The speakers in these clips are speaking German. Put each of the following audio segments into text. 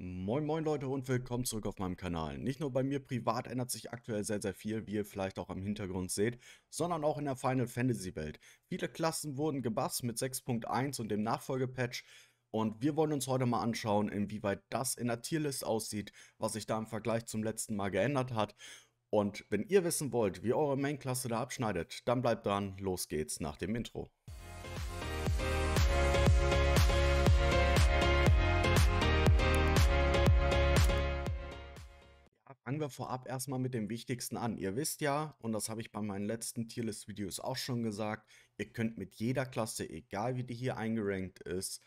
Moin moin Leute und willkommen zurück auf meinem Kanal. Nicht nur bei mir privat ändert sich aktuell sehr sehr viel, wie ihr vielleicht auch im Hintergrund seht, sondern auch in der Final Fantasy Welt. Viele Klassen wurden gebufft mit 6.1 und dem Nachfolgepatch und wir wollen uns heute mal anschauen, inwieweit das in der Tierlist aussieht, was sich da im Vergleich zum letzten Mal geändert hat. Und wenn ihr wissen wollt, wie eure Main-Klasse da abschneidet, dann bleibt dran, los geht's nach dem Intro. Fangen wir vorab erstmal mit dem Wichtigsten an. Ihr wisst ja, und das habe ich bei meinen letzten Tierlist-Videos auch schon gesagt, ihr könnt mit jeder Klasse, egal wie die hier eingerankt ist,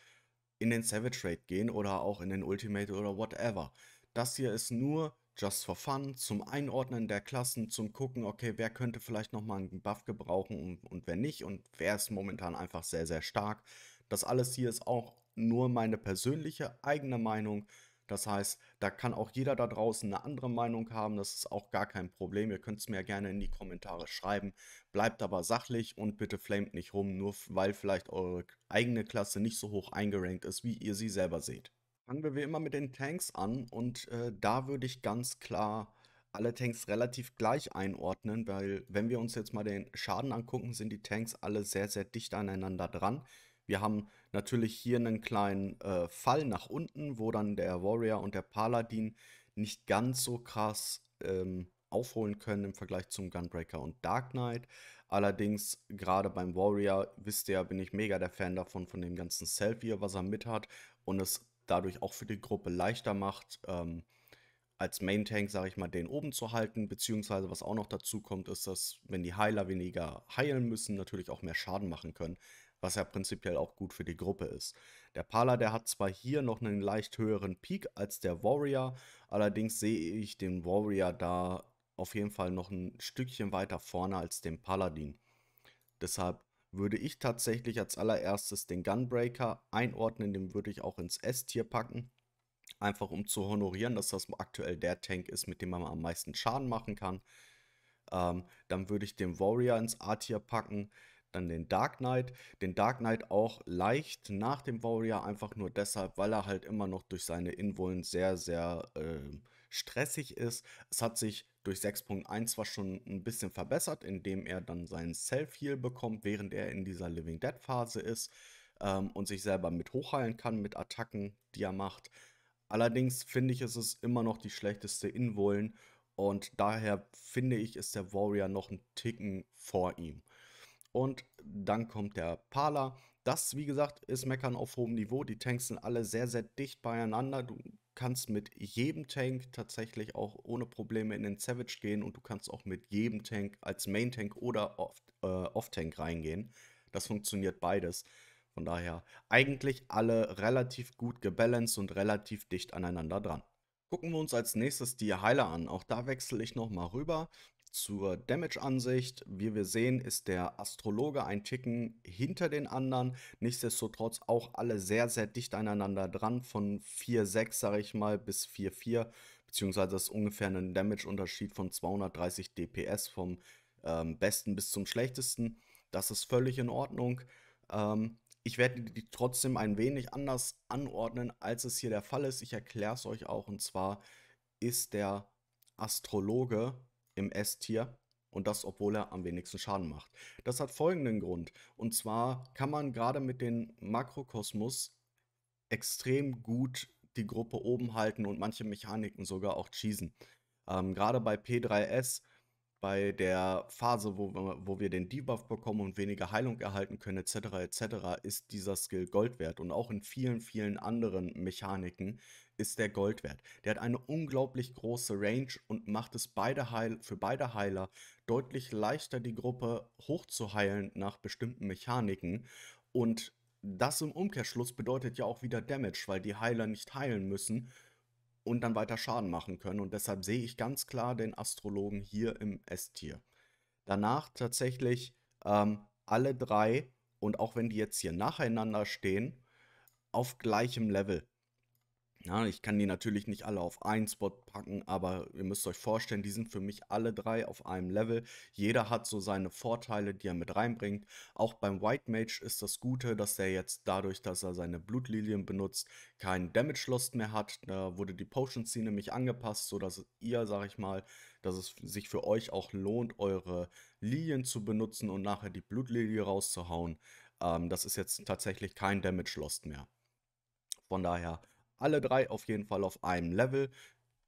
in den Savage Raid gehen oder auch in den Ultimate oder whatever. Das hier ist nur just for fun, zum Einordnen der Klassen, zum gucken, okay, wer könnte vielleicht nochmal einen Buff gebrauchen und, und wer nicht und wer ist momentan einfach sehr, sehr stark. Das alles hier ist auch nur meine persönliche eigene Meinung. Das heißt, da kann auch jeder da draußen eine andere Meinung haben. Das ist auch gar kein Problem. Ihr könnt es mir gerne in die Kommentare schreiben. Bleibt aber sachlich und bitte flamet nicht rum, nur weil vielleicht eure eigene Klasse nicht so hoch eingerankt ist, wie ihr sie selber seht. Fangen wir wie immer mit den Tanks an und äh, da würde ich ganz klar alle Tanks relativ gleich einordnen, weil wenn wir uns jetzt mal den Schaden angucken, sind die Tanks alle sehr, sehr dicht aneinander dran. Wir haben Natürlich hier einen kleinen äh, Fall nach unten, wo dann der Warrior und der Paladin nicht ganz so krass ähm, aufholen können im Vergleich zum Gunbreaker und Dark Knight. Allerdings, gerade beim Warrior, wisst ihr, ja, bin ich mega der Fan davon, von dem ganzen Selfie, was er mit hat und es dadurch auch für die Gruppe leichter macht, ähm, als Main Tank, sage ich mal, den oben zu halten. Beziehungsweise, was auch noch dazu kommt, ist, dass, wenn die Heiler weniger heilen müssen, natürlich auch mehr Schaden machen können was ja prinzipiell auch gut für die Gruppe ist. Der Pala, der hat zwar hier noch einen leicht höheren Peak als der Warrior, allerdings sehe ich den Warrior da auf jeden Fall noch ein Stückchen weiter vorne als den Paladin. Deshalb würde ich tatsächlich als allererstes den Gunbreaker einordnen, den würde ich auch ins S-Tier packen. Einfach um zu honorieren, dass das aktuell der Tank ist, mit dem man am meisten Schaden machen kann. Ähm, dann würde ich den Warrior ins A-Tier packen dann den Dark Knight. Den Dark Knight auch leicht nach dem Warrior, einfach nur deshalb, weil er halt immer noch durch seine Inwollen sehr, sehr äh, stressig ist. Es hat sich durch 6.1 zwar schon ein bisschen verbessert, indem er dann seinen Self-Heal bekommt, während er in dieser Living Dead-Phase ist ähm, und sich selber mit hochheilen kann mit Attacken, die er macht. Allerdings finde ich, ist es immer noch die schlechteste Inwollen und daher finde ich, ist der Warrior noch ein Ticken vor ihm. Und dann kommt der Pala. Das, wie gesagt, ist Meckern auf hohem Niveau. Die Tanks sind alle sehr, sehr dicht beieinander. Du kannst mit jedem Tank tatsächlich auch ohne Probleme in den Savage gehen und du kannst auch mit jedem Tank als Main Tank oder Off-Tank äh, Off reingehen. Das funktioniert beides. Von daher eigentlich alle relativ gut gebalanced und relativ dicht aneinander dran. Gucken wir uns als nächstes die Heiler an. Auch da wechsle ich nochmal rüber. Zur Damage-Ansicht, wie wir sehen, ist der Astrologe ein Ticken hinter den anderen. Nichtsdestotrotz auch alle sehr, sehr dicht aneinander dran. Von 4,6, sage ich mal, bis 4,4. Beziehungsweise das ist ungefähr ein Damage-Unterschied von 230 DPS vom ähm, besten bis zum schlechtesten. Das ist völlig in Ordnung. Ähm, ich werde die trotzdem ein wenig anders anordnen, als es hier der Fall ist. Ich erkläre es euch auch. Und zwar ist der Astrologe im S-Tier und das, obwohl er am wenigsten Schaden macht. Das hat folgenden Grund. Und zwar kann man gerade mit dem Makrokosmos extrem gut die Gruppe oben halten und manche Mechaniken sogar auch cheesen. Ähm, gerade bei P3S, bei der Phase, wo, wo wir den Debuff bekommen und weniger Heilung erhalten können, etc., etc., ist dieser Skill Gold wert. Und auch in vielen, vielen anderen Mechaniken ist der Gold wert. Der hat eine unglaublich große Range und macht es beide Heil für beide Heiler deutlich leichter, die Gruppe hochzuheilen nach bestimmten Mechaniken. Und das im Umkehrschluss bedeutet ja auch wieder Damage, weil die Heiler nicht heilen müssen und dann weiter Schaden machen können. Und deshalb sehe ich ganz klar den Astrologen hier im S-Tier. Danach tatsächlich ähm, alle drei, und auch wenn die jetzt hier nacheinander stehen, auf gleichem Level. Ja, ich kann die natürlich nicht alle auf einen Spot packen, aber ihr müsst euch vorstellen, die sind für mich alle drei auf einem Level. Jeder hat so seine Vorteile, die er mit reinbringt. Auch beim White Mage ist das Gute, dass er jetzt dadurch, dass er seine Blutlilien benutzt, keinen Damage Lost mehr hat. Da wurde die Potion Scene nämlich angepasst, sodass ihr, sag ich mal, dass es sich für euch auch lohnt, eure Lilien zu benutzen und nachher die Blutlilie rauszuhauen. Ähm, das ist jetzt tatsächlich kein Damage Lost mehr. Von daher alle drei auf jeden Fall auf einem Level.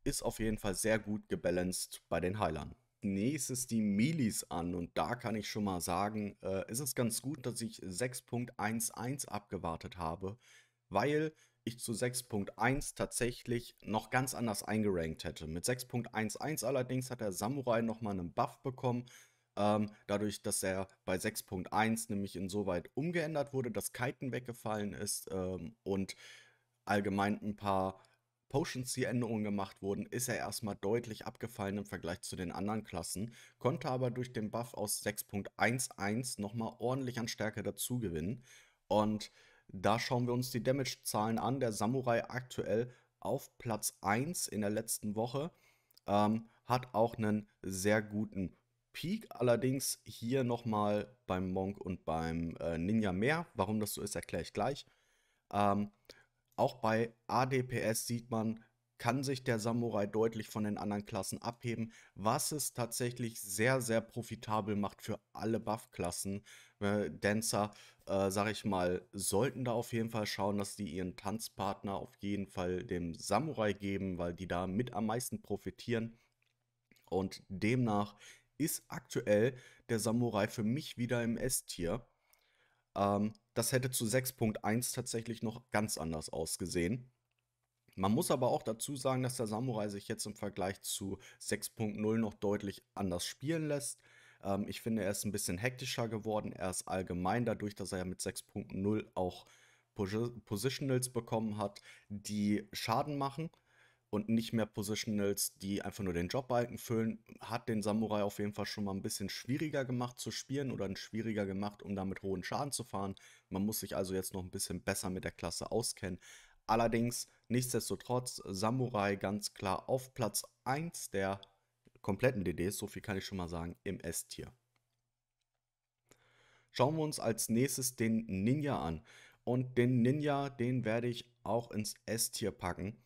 Ist auf jeden Fall sehr gut gebalanced bei den Heilern nächstes die Milis an und da kann ich schon mal sagen, äh, ist es ganz gut, dass ich 6.11 abgewartet habe, weil ich zu 6.1 tatsächlich noch ganz anders eingerankt hätte. Mit 6.11 allerdings hat der Samurai nochmal einen Buff bekommen, ähm, dadurch, dass er bei 6.1 nämlich insoweit umgeändert wurde, dass Kiten weggefallen ist ähm, und allgemein ein paar Potions, die Änderungen gemacht wurden, ist er erstmal deutlich abgefallen im Vergleich zu den anderen Klassen, konnte aber durch den Buff aus 6.11 nochmal ordentlich an Stärke dazugewinnen. Und da schauen wir uns die Damage-Zahlen an. Der Samurai aktuell auf Platz 1 in der letzten Woche ähm, hat auch einen sehr guten Peak. Allerdings hier nochmal beim Monk und beim äh, Ninja mehr. Warum das so ist, erkläre ich gleich. Ähm, auch bei ADPS sieht man, kann sich der Samurai deutlich von den anderen Klassen abheben, was es tatsächlich sehr, sehr profitabel macht für alle Buff-Klassen. Äh, Dancer, äh, sag ich mal, sollten da auf jeden Fall schauen, dass die ihren Tanzpartner auf jeden Fall dem Samurai geben, weil die da mit am meisten profitieren. Und demnach ist aktuell der Samurai für mich wieder im S-Tier. Ähm, das hätte zu 6.1 tatsächlich noch ganz anders ausgesehen. Man muss aber auch dazu sagen, dass der Samurai sich jetzt im Vergleich zu 6.0 noch deutlich anders spielen lässt. Ähm, ich finde, er ist ein bisschen hektischer geworden. Er ist allgemein dadurch, dass er ja mit 6.0 auch Positionals bekommen hat, die Schaden machen und nicht mehr Positionals, die einfach nur den Jobbalken füllen, hat den Samurai auf jeden Fall schon mal ein bisschen schwieriger gemacht zu spielen oder schwieriger gemacht, um damit hohen Schaden zu fahren. Man muss sich also jetzt noch ein bisschen besser mit der Klasse auskennen. Allerdings, nichtsdestotrotz, Samurai ganz klar auf Platz 1 der kompletten DDs, so viel kann ich schon mal sagen, im S-Tier. Schauen wir uns als nächstes den Ninja an. Und den Ninja, den werde ich auch ins S-Tier packen.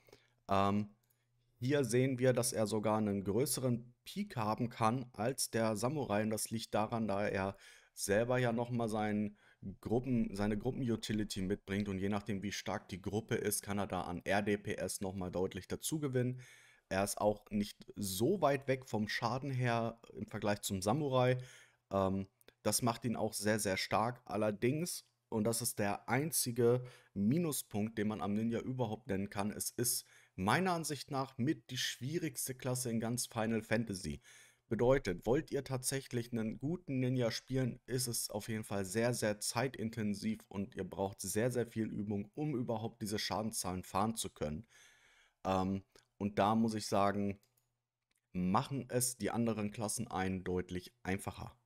Ähm, hier sehen wir, dass er sogar einen größeren Peak haben kann als der Samurai. Und das liegt daran, da er selber ja nochmal seinen Gruppen, seine Gruppen-Utility mitbringt. Und je nachdem, wie stark die Gruppe ist, kann er da an RDPS nochmal deutlich dazugewinnen. Er ist auch nicht so weit weg vom Schaden her im Vergleich zum Samurai. Ähm, das macht ihn auch sehr, sehr stark. Allerdings, und das ist der einzige Minuspunkt, den man am Ninja überhaupt nennen kann, es ist meiner Ansicht nach mit die schwierigste Klasse in ganz Final Fantasy. Bedeutet, wollt ihr tatsächlich einen guten Ninja spielen, ist es auf jeden Fall sehr, sehr zeitintensiv und ihr braucht sehr, sehr viel Übung, um überhaupt diese Schadenzahlen fahren zu können. Ähm, und da muss ich sagen, machen es die anderen Klassen eindeutig einfacher.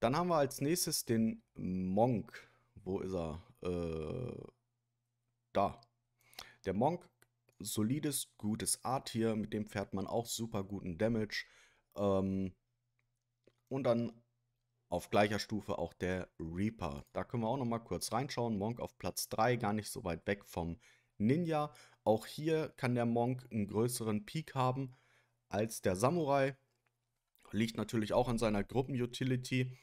Dann haben wir als nächstes den Monk. Wo ist er? Äh, da. Der Monk, solides, gutes Art tier mit dem fährt man auch super guten Damage. Ähm, und dann auf gleicher Stufe auch der Reaper. Da können wir auch nochmal kurz reinschauen. Monk auf Platz 3, gar nicht so weit weg vom Ninja. Auch hier kann der Monk einen größeren Peak haben als der Samurai. Liegt natürlich auch an seiner Gruppenutility.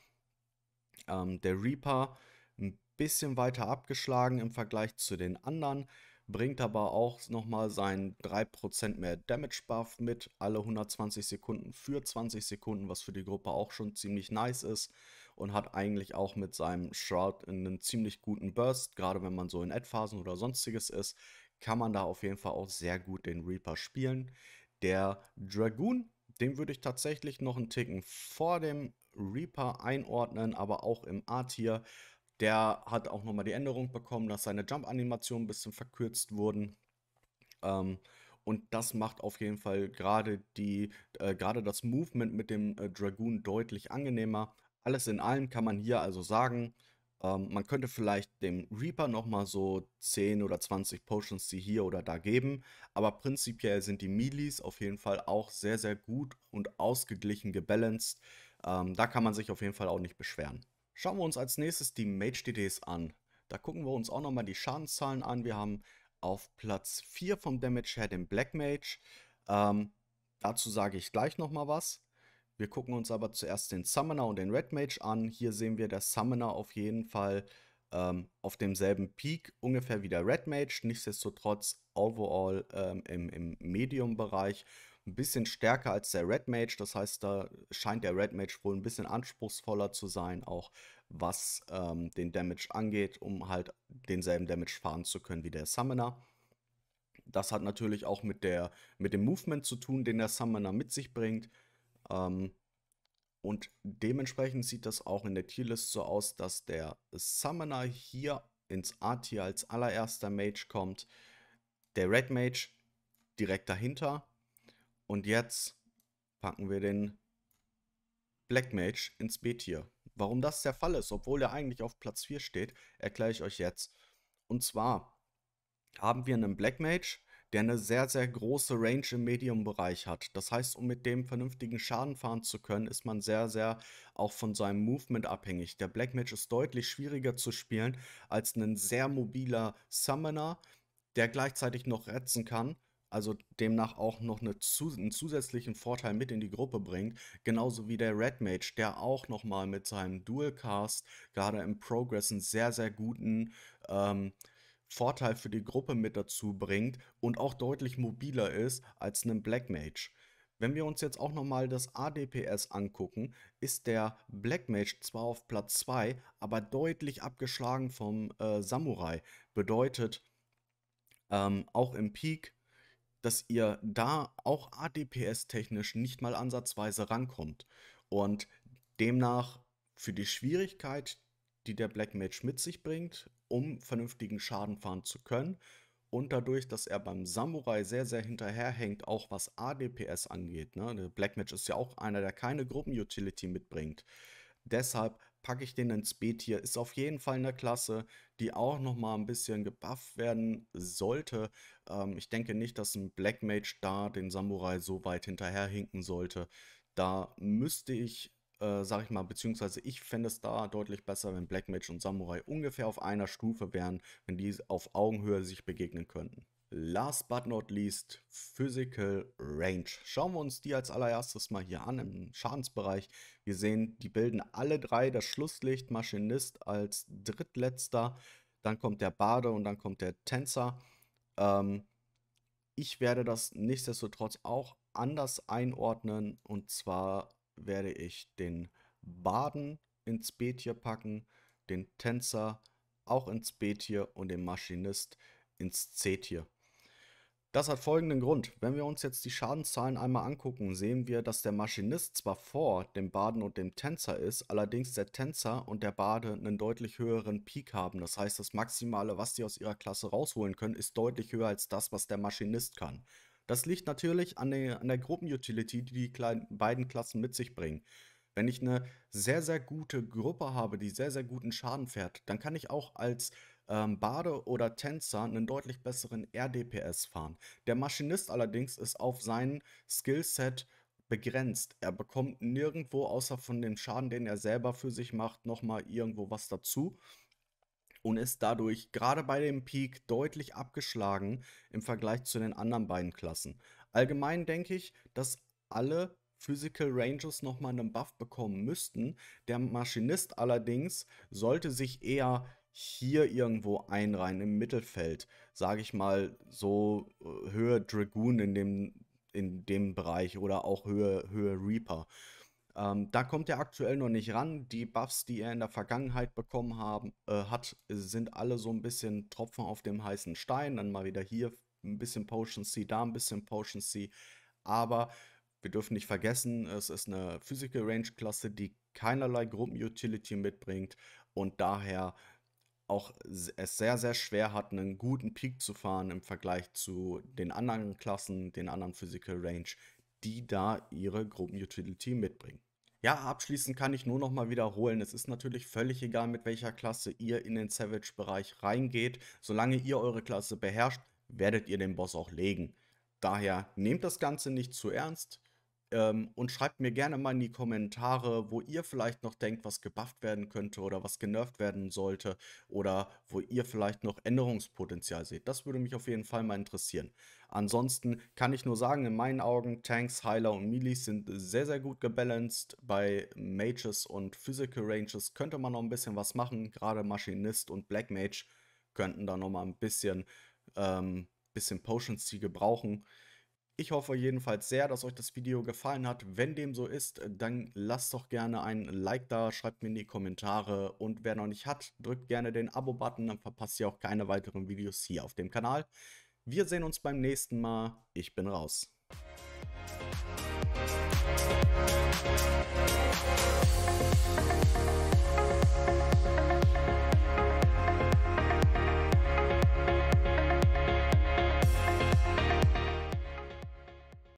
Ähm, der Reaper ein bisschen weiter abgeschlagen im Vergleich zu den anderen bringt aber auch nochmal seinen 3% mehr Damage Buff mit, alle 120 Sekunden für 20 Sekunden, was für die Gruppe auch schon ziemlich nice ist und hat eigentlich auch mit seinem Shroud einen ziemlich guten Burst, gerade wenn man so in Ad-Phasen oder sonstiges ist, kann man da auf jeden Fall auch sehr gut den Reaper spielen. Der Dragoon, den würde ich tatsächlich noch einen Ticken vor dem Reaper einordnen, aber auch im A-Tier, der hat auch nochmal die Änderung bekommen, dass seine Jump-Animationen ein bisschen verkürzt wurden. Ähm, und das macht auf jeden Fall gerade die, äh, gerade das Movement mit dem äh, Dragoon deutlich angenehmer. Alles in allem kann man hier also sagen, ähm, man könnte vielleicht dem Reaper nochmal so 10 oder 20 Potions, die hier oder da geben. Aber prinzipiell sind die Melis auf jeden Fall auch sehr, sehr gut und ausgeglichen gebalanced. Ähm, da kann man sich auf jeden Fall auch nicht beschweren. Schauen wir uns als nächstes die Mage-DDs an. Da gucken wir uns auch nochmal die Schadenszahlen an. Wir haben auf Platz 4 vom Damage her den Black Mage. Ähm, dazu sage ich gleich nochmal was. Wir gucken uns aber zuerst den Summoner und den Red Mage an. Hier sehen wir der Summoner auf jeden Fall ähm, auf demselben Peak, ungefähr wie der Red Mage. Nichtsdestotrotz overall ähm, im, im Medium-Bereich ein bisschen stärker als der Red Mage. Das heißt, da scheint der Red Mage wohl ein bisschen anspruchsvoller zu sein, auch was ähm, den Damage angeht, um halt denselben Damage fahren zu können wie der Summoner. Das hat natürlich auch mit, der, mit dem Movement zu tun, den der Summoner mit sich bringt. Ähm, und dementsprechend sieht das auch in der Tierlist so aus, dass der Summoner hier ins A-Tier als allererster Mage kommt. Der Red Mage direkt dahinter und jetzt packen wir den Black Mage ins B-Tier. Warum das der Fall ist, obwohl er eigentlich auf Platz 4 steht, erkläre ich euch jetzt. Und zwar haben wir einen Black Mage, der eine sehr, sehr große Range im Medium-Bereich hat. Das heißt, um mit dem vernünftigen Schaden fahren zu können, ist man sehr, sehr auch von seinem Movement abhängig. Der Black Mage ist deutlich schwieriger zu spielen als ein sehr mobiler Summoner, der gleichzeitig noch retzen kann also demnach auch noch eine einen zusätzlichen Vorteil mit in die Gruppe bringt, genauso wie der Red Mage, der auch nochmal mit seinem Dual Cast gerade im Progress einen sehr, sehr guten ähm, Vorteil für die Gruppe mit dazu bringt und auch deutlich mobiler ist als ein Black Mage. Wenn wir uns jetzt auch nochmal das ADPS angucken, ist der Black Mage zwar auf Platz 2, aber deutlich abgeschlagen vom äh, Samurai. Bedeutet, ähm, auch im Peak dass ihr da auch ADPS-technisch nicht mal ansatzweise rankommt. Und demnach für die Schwierigkeit, die der Black Mage mit sich bringt, um vernünftigen Schaden fahren zu können, und dadurch, dass er beim Samurai sehr, sehr hinterherhängt, auch was ADPS angeht. Ne? Der Black Mage ist ja auch einer, der keine Gruppen-Utility mitbringt. Deshalb packe ich den ins B-Tier. Ist auf jeden Fall eine Klasse, die auch nochmal ein bisschen gebufft werden sollte. Ähm, ich denke nicht, dass ein Black Mage da den Samurai so weit hinterherhinken sollte. Da müsste ich, äh, sag ich mal, beziehungsweise ich fände es da deutlich besser, wenn Black Mage und Samurai ungefähr auf einer Stufe wären, wenn die auf Augenhöhe sich begegnen könnten. Last but not least, Physical Range. Schauen wir uns die als allererstes mal hier an im Schadensbereich. Wir sehen, die bilden alle drei das Schlusslicht, Maschinist als drittletzter, dann kommt der Bade und dann kommt der Tänzer. Ähm, ich werde das nichtsdestotrotz auch anders einordnen und zwar werde ich den Baden ins Beet hier packen, den Tänzer auch ins Beet hier und den Maschinist ins C-Tier. Das hat folgenden Grund. Wenn wir uns jetzt die Schadenszahlen einmal angucken, sehen wir, dass der Maschinist zwar vor dem Baden und dem Tänzer ist, allerdings der Tänzer und der Bade einen deutlich höheren Peak haben. Das heißt, das Maximale, was sie aus ihrer Klasse rausholen können, ist deutlich höher als das, was der Maschinist kann. Das liegt natürlich an der, an der Gruppenutility, die die kleinen, beiden Klassen mit sich bringen. Wenn ich eine sehr, sehr gute Gruppe habe, die sehr, sehr guten Schaden fährt, dann kann ich auch als ähm, Bade oder Tänzer einen deutlich besseren RDPS fahren. Der Maschinist allerdings ist auf sein Skillset begrenzt. Er bekommt nirgendwo, außer von dem Schaden, den er selber für sich macht, nochmal irgendwo was dazu und ist dadurch gerade bei dem Peak deutlich abgeschlagen im Vergleich zu den anderen beiden Klassen. Allgemein denke ich, dass alle Physical Rangers nochmal einen Buff bekommen müssten. Der Maschinist allerdings sollte sich eher hier irgendwo einreihen im Mittelfeld, sage ich mal so äh, Höhe Dragoon in dem, in dem Bereich oder auch Höhe, Höhe Reaper. Ähm, da kommt er aktuell noch nicht ran. Die Buffs, die er in der Vergangenheit bekommen haben, äh, hat, sind alle so ein bisschen Tropfen auf dem heißen Stein. Dann mal wieder hier ein bisschen Potency, da ein bisschen Potency. Aber wir dürfen nicht vergessen, es ist eine Physical Range Klasse, die keinerlei Gruppen-Utility mitbringt und daher auch es sehr, sehr schwer hat, einen guten Peak zu fahren im Vergleich zu den anderen Klassen, den anderen Physical Range, die da ihre Gruppenutility mitbringen. Ja, abschließend kann ich nur nochmal wiederholen, es ist natürlich völlig egal, mit welcher Klasse ihr in den Savage-Bereich reingeht. Solange ihr eure Klasse beherrscht, werdet ihr den Boss auch legen. Daher nehmt das Ganze nicht zu ernst, ähm, und schreibt mir gerne mal in die Kommentare, wo ihr vielleicht noch denkt, was gebufft werden könnte oder was genervt werden sollte oder wo ihr vielleicht noch Änderungspotenzial seht. Das würde mich auf jeden Fall mal interessieren. Ansonsten kann ich nur sagen, in meinen Augen, Tanks, Heiler und Milis sind sehr, sehr gut gebalanced. Bei Mages und Physical Ranges könnte man noch ein bisschen was machen. Gerade Maschinist und Black Mage könnten da noch mal ein bisschen, ähm, bisschen Potions, die gebrauchen. Ich hoffe jedenfalls sehr, dass euch das Video gefallen hat. Wenn dem so ist, dann lasst doch gerne ein Like da, schreibt mir in die Kommentare und wer noch nicht hat, drückt gerne den Abo-Button, dann verpasst ihr auch keine weiteren Videos hier auf dem Kanal. Wir sehen uns beim nächsten Mal. Ich bin raus. Thank you.